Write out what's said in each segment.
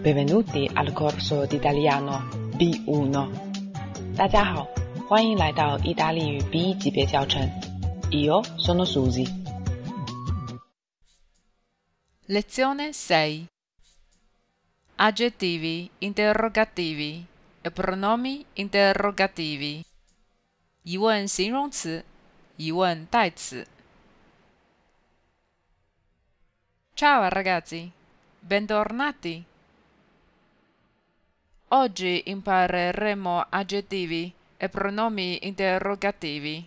Benvenuti al corso di italiano B1。大家好，欢迎来到意大利语 B 级别教程。Io sono Susi. Lezione 6 Aggettivi interrogativi e pronomi interrogativi. interrogativi。疑问形容词，疑问代词。Ciao ragazzi, bentornati. Oggi impareremo aggettivi e pronomi interrogativi. interrogativi。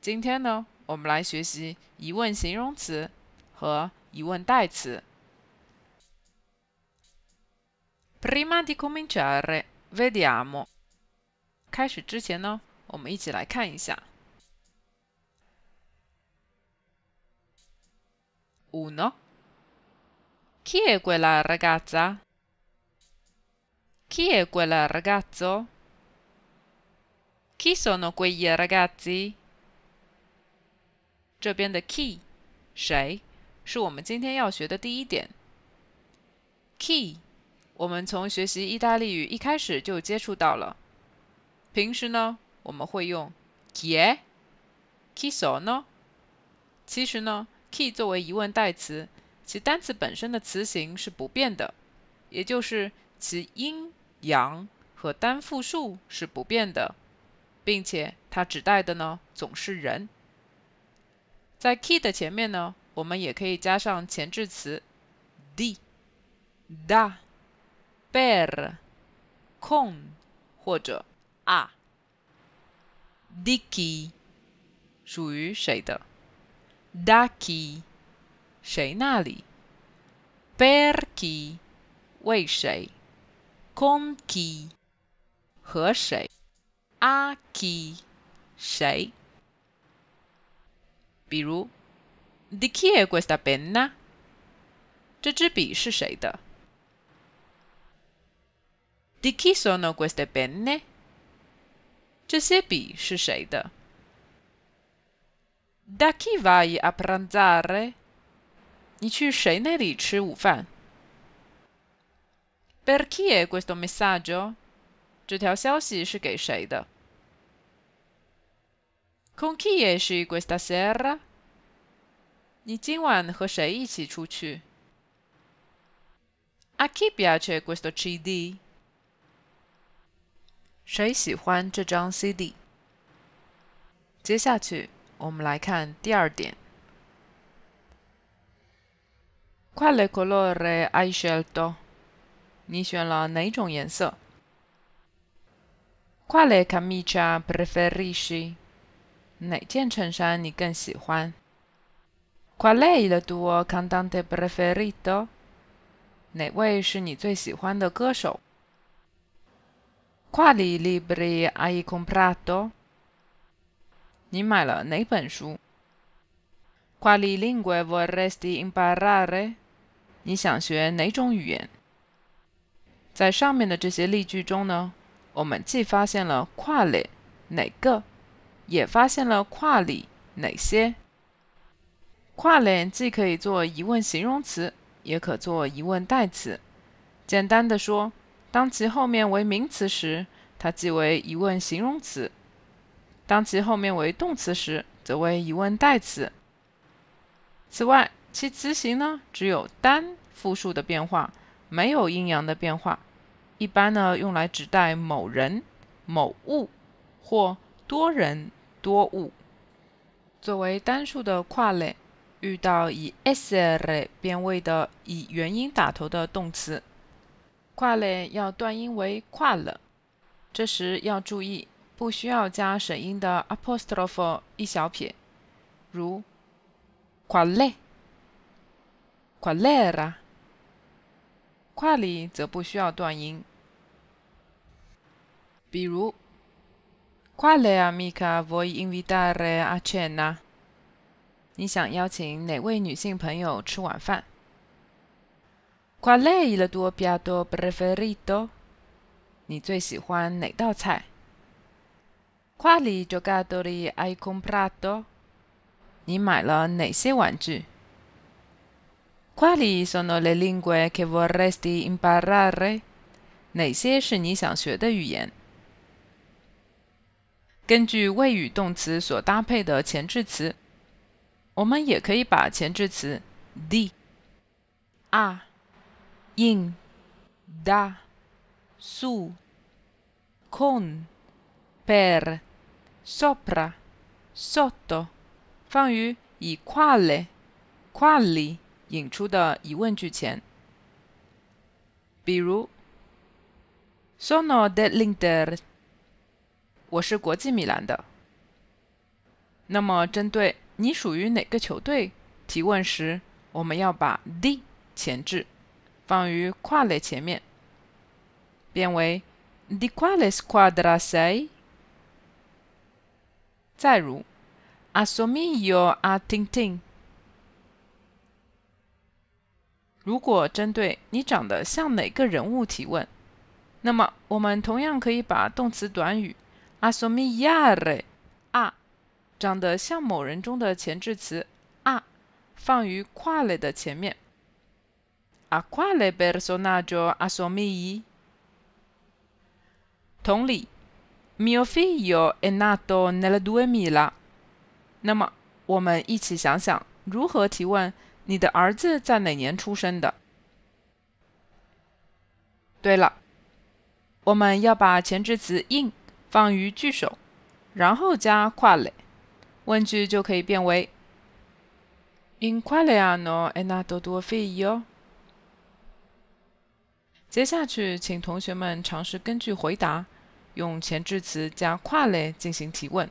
今天呢，我们来学习疑问形容词和疑问代词。Prima di cominciare, Chi è quella ragazza? chi è quel ragazzo? Chi sono quegli ragazzi? 这边的 chi 谁是我们今天要学的第一点。chi 我们从学习意大利语一开始就接触到了，平时呢我们会用 chi chi sono。其实呢，chi 作为疑问代词，其单词本身的词形是不变的，也就是其音羊和单复数是不变的，并且它指代的呢总是人。在 k e y 的前面呢，我们也可以加上前置词 d、da、per、con 或者 a。dicky 属于谁的 d a c k y 谁那里？perky 为谁？con chi 和谁 a chi 谁。比如，Di chi è questa penna？这支笔是谁的？Di chi sono queste penne？这些笔是谁的？Da chi vai a pranzare？你去谁那里吃午饭？per chi è questo messaggio 这条消息是给谁的 con chi esci questa sera 你今晚和谁一起出去 a chi piace questo CD 谁喜欢这张 CD 接下去我们来看第二点 Quale colore hai scelto? 你选了哪种颜色？Qual è c a mia c preferisci？哪件衬衫你更喜欢？Qual è il tuo cantante preferito？哪位是你最喜欢的歌手？Quali libri hai comprato？你买了哪本书？Qual i lingue vorresti imparare？你想学哪种语言？在上面的这些例句中呢，我们既发现了跨里哪个，也发现了跨里哪些。跨里既可以做疑问形容词，也可做疑问代词。简单的说，当其后面为名词时，它即为疑问形容词；当其后面为动词时，则为疑问代词。此外，其词形呢，只有单复数的变化。没有阴阳的变化，一般呢用来指代某人、某物或多人多物。作为单数的跨类，遇到以 s l r 变位的以元音打头的动词跨类要断音为跨了。这时要注意不需要加省音的 a p o s t r o p h o 一小撇，如 q u a l l q u a l a quali 则不需要断音，比如 quali amica vuoi invitare a cena？你想邀请哪位女性朋友吃晚饭？quali il tuo piatto preferito？你最喜欢哪道菜？quali giocatori hai comprato？你买了哪些玩具？Quali sono le lingue che vorresti imparare? 哪些是你想学的语言？根据谓语动词所搭配的前置词，我们也可以把前置词 d、a、in、da、su、con、per、sopra、sotto 放于以 quale、quali。引出的疑问句前，比如，sono del Inter，我是国际米兰的。那么，针对你属于哪个球队提问时，我们要把 d 前置，放于 quale 前面，变为 di quale squadra sei。再如，Asso mio, a Tingting。如果针对你长得像哪个人物提问，那么我们同样可以把动词短语 “assomigliare” 长得像某人中的前置词“啊”放于 “quale” 的前面。A quale personaggio assomigli? Torni? Mio figlio è nato nel 2000。那么我们一起想想如何提问。你的儿子在哪年出生的？对了，我们要把前置词 in 放于句首，然后加 quale，问句就可以变为 in quale anno è nato tuo figlio。接下去，请同学们尝试根据回答，用前置词加 quale 进行提问。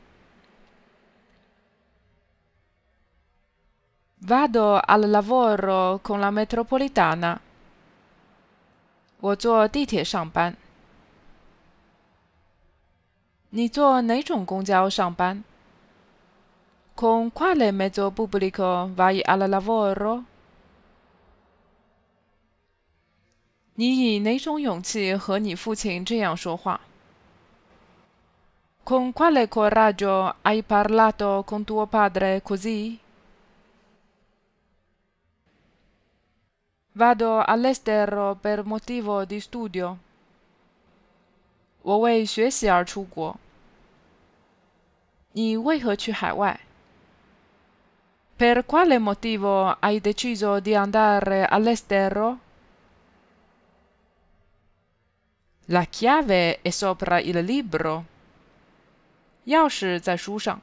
Vado al lavoro con la metropolitana. 我坐地铁上班。你坐哪种公交上班？Con quale mezzo pubblico vai al lavoro？你以哪种勇气和你父亲这样说话？Con quale coraggio hai parlato con tuo padre così？Vado all'estero per motivo di studio. 我为学习而出国。你为何去海外？Per quale motivo hai deciso di andare all'estero? La chiave è sopra il libro. 钥匙在书上。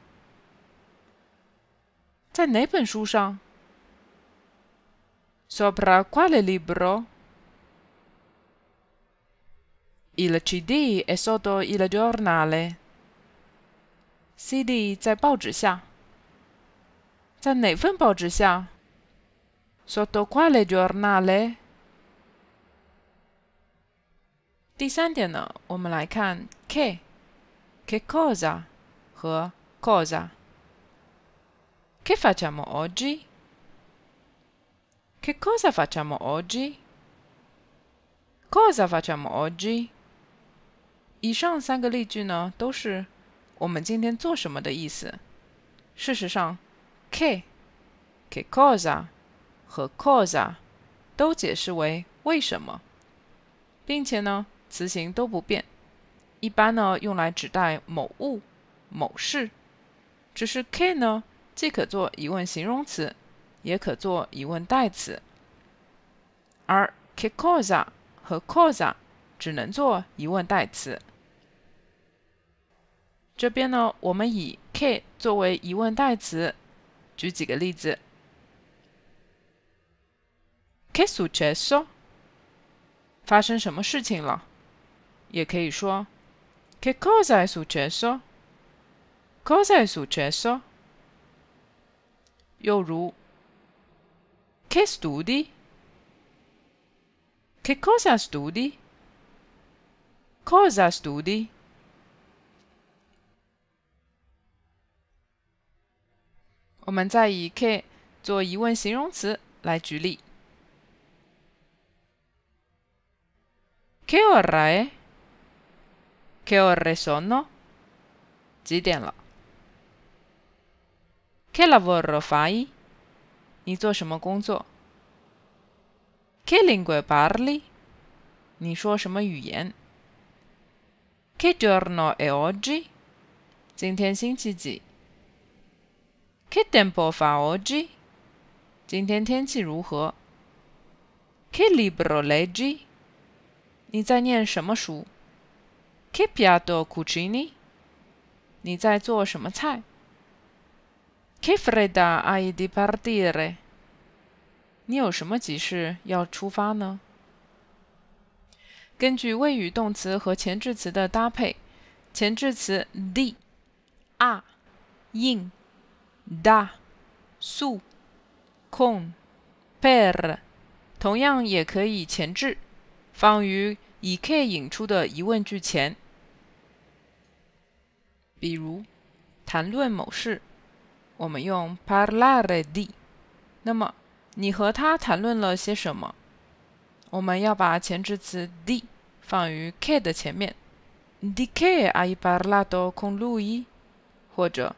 在哪本书上？Sopra quale libro? Il CD è sotto il giornale. CD 在报纸下。在哪份报纸下？Sotto quale giornale？第三点呢，我们来看 che che cosa 和 cosa。Che facciamo oggi？Because faciamo oggi。c a u s e faciamo oggi。以上三个例句呢，都是我们今天做什么的意思。事实上，ke、because 和 cause 都解释为为什么，并且呢，词形都不变，一般呢用来指代某物、某事。只是 ke 呢，即可做疑问形容词。也可做疑问代词，而 che cosa 和 cosa 只能做疑问代词。这边呢，我们以 che 作为疑问代词，举几个例子：che successo？发生什么事情了？也可以说 che cosa è successo？cosa è successo？又如。che studi che cosa studi cosa studi 我们再以 “k” Che ora è? Che ore sono? Che lavoro fai? 你做什么工作？Che lingua parli？你说什么语言？Che giorno è oggi？今天星期几？Che tempo fa oggi？今天天气如何？Che libro leggi？你在念什么书？Che piatto cucini？你在做什么菜？Chi Freda, a de partire。你有什么急事要出发呢？根据谓语动词和前置词的搭配，前置词 di、a、in、da、su、con、per，同样也可以前置，放于以 c h 引出的疑问句前。比如谈论某事。我们用 parlare di，那么你和他谈论了些什么？我们要把前置词 di 放于 che 的前面，di che hai parlato con lui，或者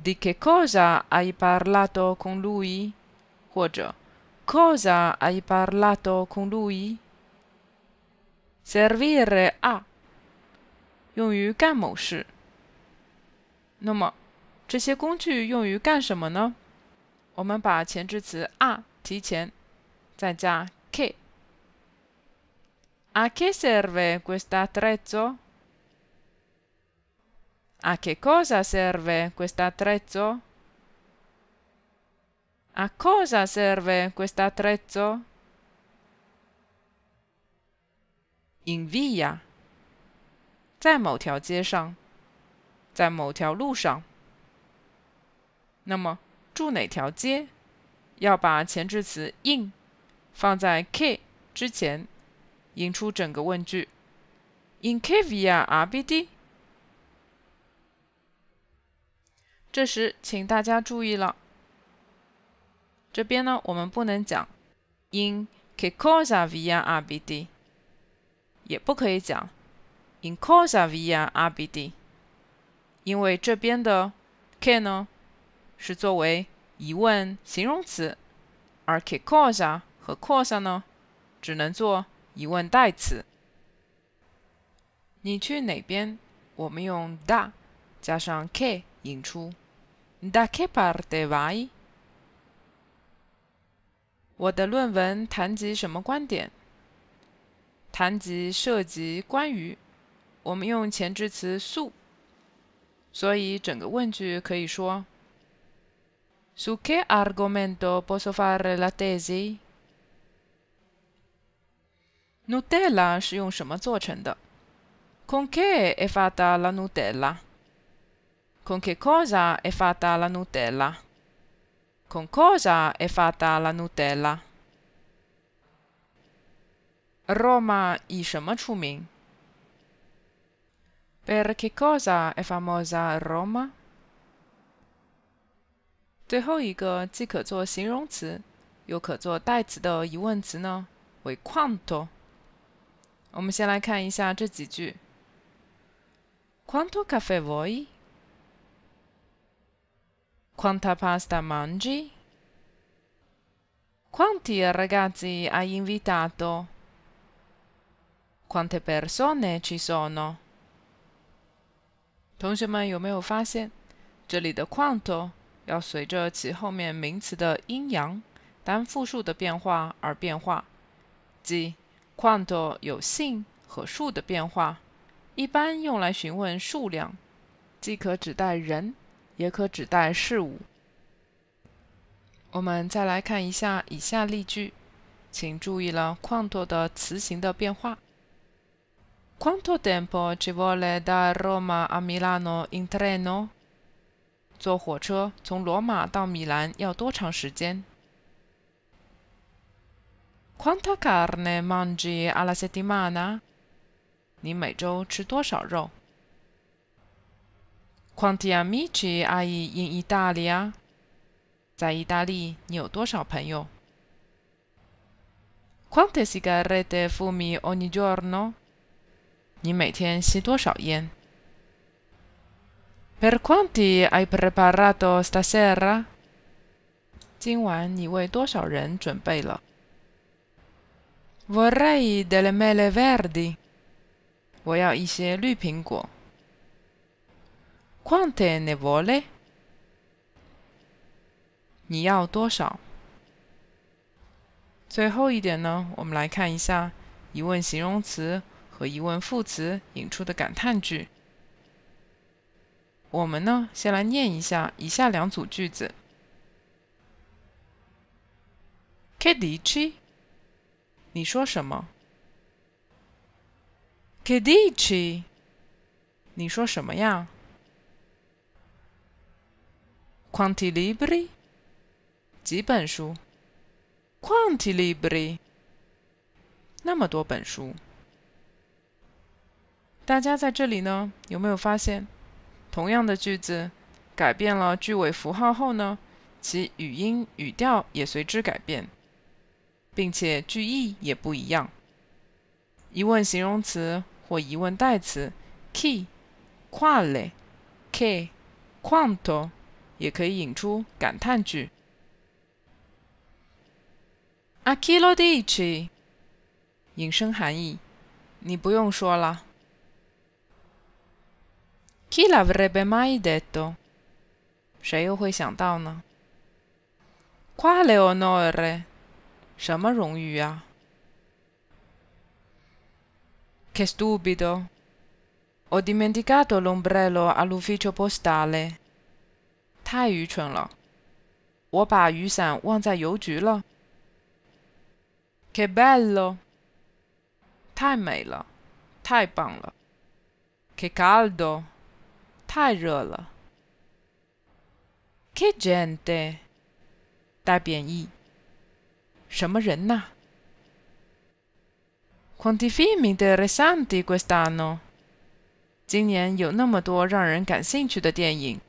di che cosa hai parlato con lui，或者 cosa hai parlato con lui。servire a，用于干某事。那么。这些工具用于干什么呢？我们把前置词 a r e 提前，再加 k。A che serve questo attrezzo？A che cosa serve questo attrezzo？A cosa serve questo attrezzo？In via，在某条街上，在某条路上。那么住哪条街？要把前置词 in 放在 k 之前，引出整个问句。In k v i a RBD。这时请大家注意了，这边呢我们不能讲 in kecosa via RBD，也不可以讲 in cosa via RBD，因为这边的 k 呢。是作为疑问形容词，而 k cosa 和 cosa 呢，只能做疑问代词。你去哪边？我们用 da 加上 k 引出，da k par de vai。我的论文谈及什么观点？谈及涉及关于，我们用前置词 su，所以整个问句可以说。Su che argomento posso fare la tesi? Nutella si un Con che è fatta la Nutella? Con che cosa è fatta la Nutella? Con cosa è fatta la Nutella? Roma Per che cosa è famosa Roma? 最后一个既可做形容词，又可做代词的疑问词呢？为 quanto。我们先来看一下这几句：Quanto caffè vuoi？Quanta pasta mangi？Quanti ragazzi hai invitato？Quante persone ci sono？同学们有没有发现这里的 quanto？要随着其后面名词的阴阳、单复数的变化而变化，即 quant o 有性和数的变化，一般用来询问数量，即可指代人，也可指代事物。我们再来看一下以下例句，请注意了 quant o 的词形的变化。Quanto tempo ci vuole da Roma a Milano in treno？坐火车从罗马到米兰要多长时间？Quanta carne mangi alla settimana？你每周吃多少肉？Quanti amici hai in Italia？在意大利你有多少朋友？Quante sigarette fumi ogni giorno？你每天吸多少烟？Per quanti hai preparato stasera？今晚你为多少人准备了？Vorrei delle mele verdi。我要一些绿苹果。Quante ne vuole？你要多少？最后一点呢？我们来看一下疑问形容词和疑问副词引出的感叹句。我们呢，先来念一下以下两组句子：C D i c i 你说什么？C D i c i 你说什么呀？Quanti libri？几本书？Quanti libri？那么多本书。大家在这里呢，有没有发现？同样的句子，改变了句尾符号后呢，其语音语调也随之改变，并且句意也不一样。疑问形容词或疑问代词 k e y q u a l e q u e q u a n t o 也可以引出感叹句。A chi lo dici？引申含义，你不用说了。Chi l'avrebbe mai detto? Sei Quale onore? 什么荣誉啊? Che stupido! Ho dimenticato l'ombrello all'ufficio postale. Tai Che bello! Tai Tai Che caldo! 太热了。q u t e gente？大贬义。什么人呐？Quanti film d e r e s e n t i g u s t a n n o 今年有那么多让人感兴趣的电影。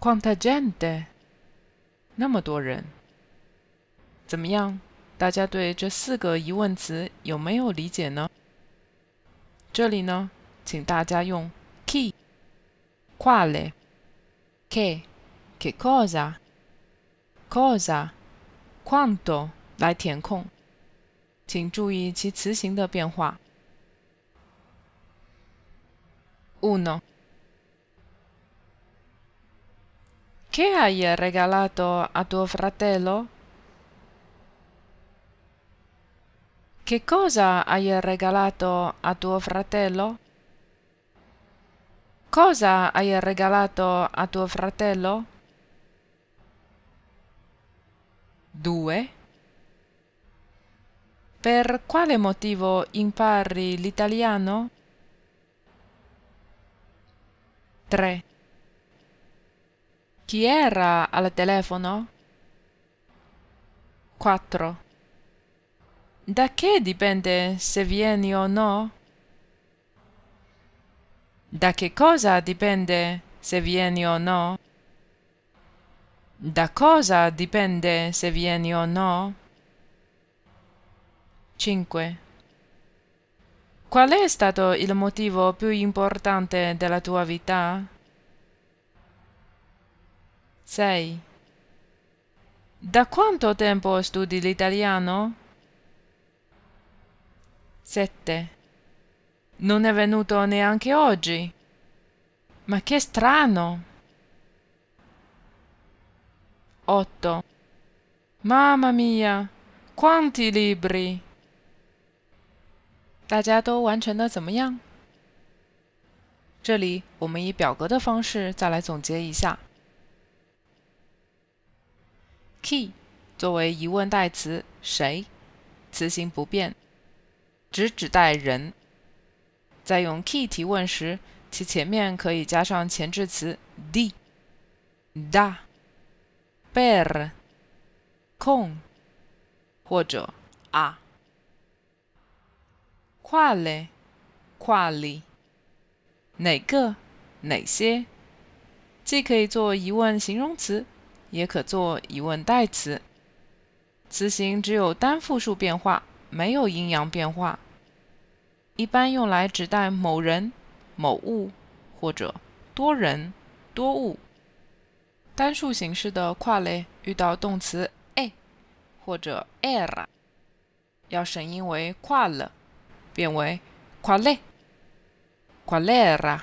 Quanta gente？那么多人。怎么样？大家对这四个疑问词有没有理解呢？这里呢，请大家用。quale che che cosa cosa quanto, ci Uno. Che hai regalato a tuo fratello? Che cosa hai regalato a tuo fratello? cosa hai regalato a tuo fratello Due. per quale motivo impari l'italiano Tre. chi era al telefono Quattro. da che dipende se vieni o no da che cosa dipende se vieni o no da cosa dipende se vieni o no 5. qual è stato il motivo più importante della tua vita 6. da quanto tempo studi l'italiano 7. Non è venuto neanche oggi. Ma che strano. 8. Mamma mia, quanti libri! 大家都完成的怎么样？这里我们以表格的方式再来总结一下。Key 作为疑问代词“谁”，词形不变，只指代人。在用 key 提问时，其前面可以加上前置词 di、da、per、con 或者 a。quale、quali，哪个、哪些，既可以做疑问形容词，也可做疑问代词。词形只有单复数变化，没有阴阳变化。一般用来指代某人、某物或者多人、多物。单数形式的 quale 遇到动词 a 或者 era，要省音为 quale，变为 quale。qualera。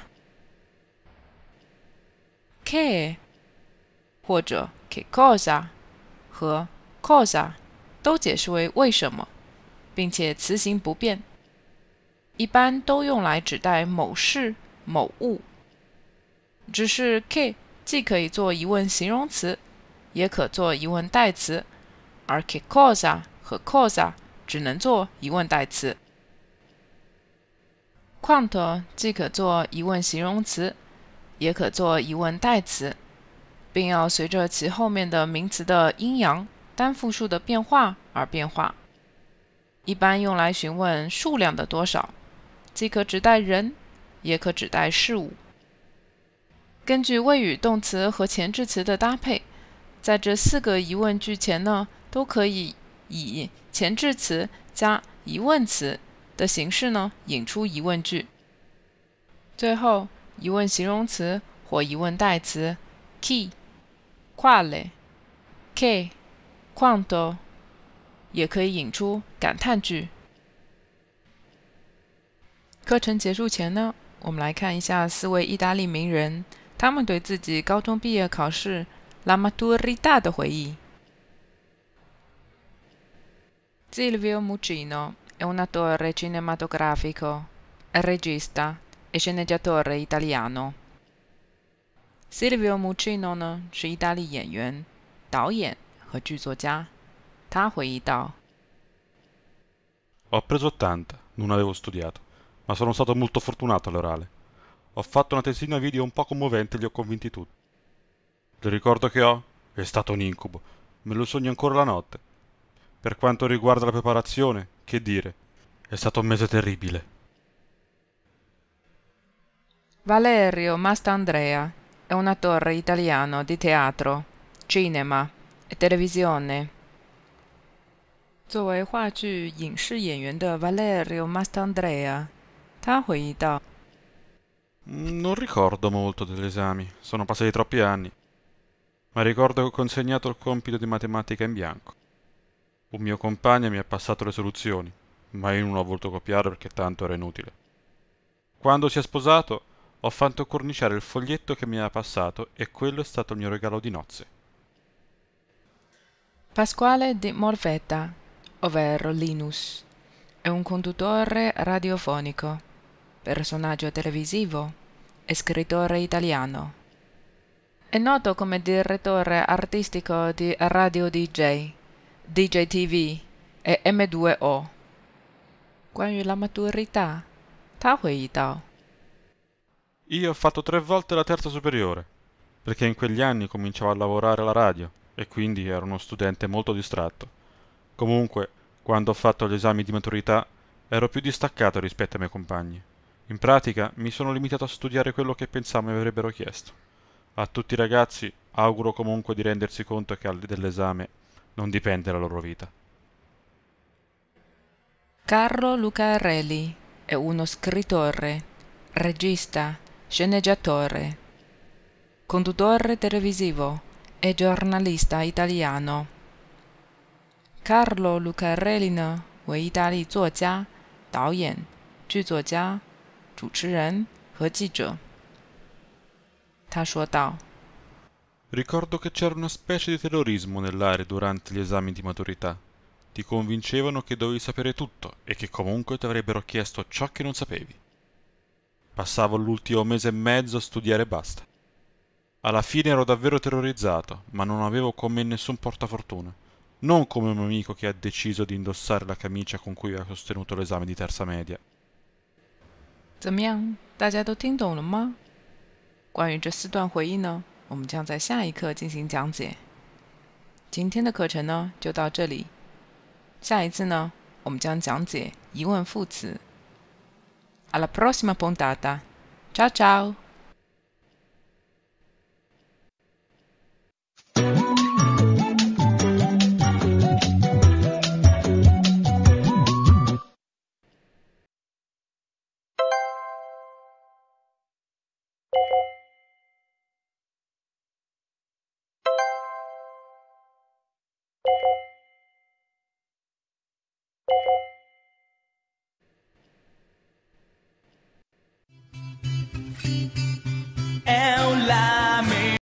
que、q e c e cosa 和 cosa 都解释为为什么，并且词形不变。一般都用来指代某事、某物。只是 key 既可以做疑问形容词，也可做疑问代词，而 key cause 和 cause 只能做疑问代词。q u a n t 既可做疑问形容词，也可做疑问代词，并要随着其后面的名词的阴阳、单复数的变化而变化。一般用来询问数量的多少。既可指代人，也可指代事物。根据谓语动词和前置词的搭配，在这四个疑问句前呢，都可以以前置词加疑问词的形式呢引出疑问句。最后，疑问形容词或疑问代词 k e y q u a l e k q u a n t o 也可以引出感叹句。课程结束前呢，我们来看一下四位意大利名人他们对自己高中毕业考试 La maturità 的回忆。Silvio Muccino è un attore cinematografico, regista e sceneggiatore italiano. Silvio Mucino 呢是意大利演员、导演和剧作家。他回忆道：“Ho preso 80, non avevo studiato ma sono stato molto fortunato all'orale. Ho fatto una tesina video un po' commovente e li ho convinti tutti. Il ricordo che ho è stato un incubo, me lo sogno ancora la notte. Per quanto riguarda la preparazione, che dire, è stato un mese terribile. Valerio Mastandrea è un attore italiano di teatro, cinema e televisione. 作为话剧影视演员的 Valerio Mastandrea 他回道：“Non ricordo molto degli esami, sono passati troppi anni, ma ricordo che ho consegnato il compito di matematica in bianco. Un mio compagno mi ha passato le soluzioni, ma io non ho voluto copiare perché tanto era inutile. Quando si è sposato, ho fatto corniciare il foglietto che mi ha passato e quello è stato il mio regalo di nozze. Pasquale di Morvetta, ovvero Linus, è un conduttore radiofonico personaggio televisivo e scrittore italiano. È noto come direttore artistico di Radio DJ, DJ TV e M2O. 关于 la maturità, ta hui Io ho fatto tre volte la terza superiore, perché in quegli anni cominciavo a lavorare alla radio e quindi ero uno studente molto distratto. Comunque, quando ho fatto gli esami di maturità, ero più distaccato rispetto ai miei compagni. In pratica mi sono limitato a studiare quello che pensavo mi avrebbero chiesto. A tutti i ragazzi auguro comunque di rendersi conto che al dell'esame non dipende la loro vita. Carlo Lucarelli è uno scrittore, regista, sceneggiatore, conduttore televisivo e giornalista italiano. Carlo è Lucarellino 为意大利作家、导演、剧作家。主持人和记者。他说道：“Ricordo che c'era una specie di terrorismo nell'aria durante gli esami di maturità. Ti convincevano che dovevi sapere tutto e che comunque ti avrebbero chiesto ciò che non sapevi. Passavo l'ultimo mese e mezzo a studiare e basta. Alla fine ero davvero terrorizzato, ma non avevo con me nessun portafortuna. Non come un amico che ha deciso di indossare la camicia con cui ha sostenuto l'esame di terza media 怎么样？大家都听懂了吗？关于这四段回忆呢，我们将在下一课进行讲解。今天的课程呢，就到这里。下一次呢，我们将讲解疑问副词。阿拉普罗西马 a 达达，ciao ciao。